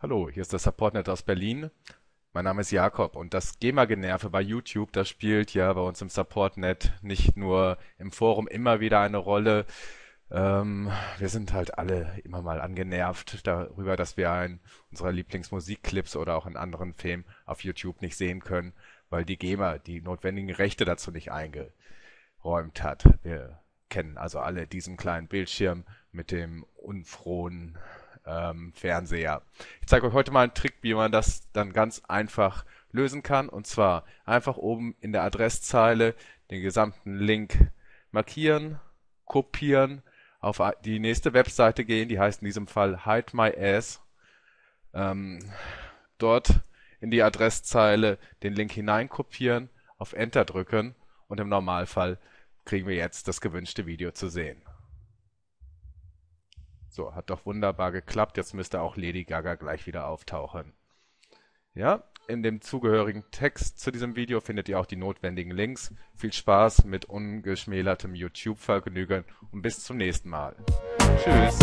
Hallo, hier ist der Supportnet aus Berlin. Mein Name ist Jakob und das GEMA-Generve bei YouTube, das spielt ja bei uns im Supportnet nicht nur im Forum immer wieder eine Rolle. Ähm, wir sind halt alle immer mal angenervt darüber, dass wir einen unserer Lieblingsmusikclips oder auch in anderen Filmen auf YouTube nicht sehen können, weil die GEMA die notwendigen Rechte dazu nicht eingeräumt hat. Wir kennen also alle diesen kleinen Bildschirm mit dem unfrohen ähm, Fernseher. Ich zeige euch heute mal einen Trick, wie man das dann ganz einfach lösen kann. Und zwar einfach oben in der Adresszeile den gesamten Link markieren, kopieren, auf die nächste Webseite gehen, die heißt in diesem Fall Hide My Ass. Ähm, dort in die Adresszeile den Link hineinkopieren, auf Enter drücken und im Normalfall kriegen wir jetzt das gewünschte Video zu sehen. So, hat doch wunderbar geklappt. Jetzt müsste auch Lady Gaga gleich wieder auftauchen. Ja, in dem zugehörigen Text zu diesem Video findet ihr auch die notwendigen Links. Viel Spaß mit ungeschmälertem YouTube-Vergnügen und bis zum nächsten Mal. Tschüss.